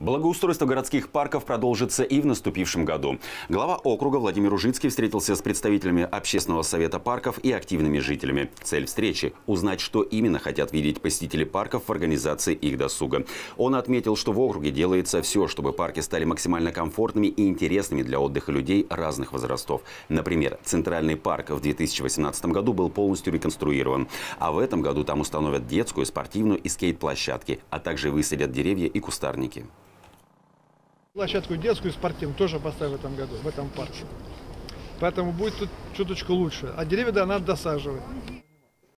Благоустройство городских парков продолжится и в наступившем году. Глава округа Владимир Ужицкий встретился с представителями Общественного совета парков и активными жителями. Цель встречи – узнать, что именно хотят видеть посетители парков в организации их досуга. Он отметил, что в округе делается все, чтобы парки стали максимально комфортными и интересными для отдыха людей разных возрастов. Например, Центральный парк в 2018 году был полностью реконструирован. А в этом году там установят детскую, спортивную и скейт-площадки, а также высадят деревья и кустарники. Площадку детскую и спортивную тоже поставим в этом году, в этом парке. Поэтому будет тут чуточку лучше. А деревья, да, надо досаживать.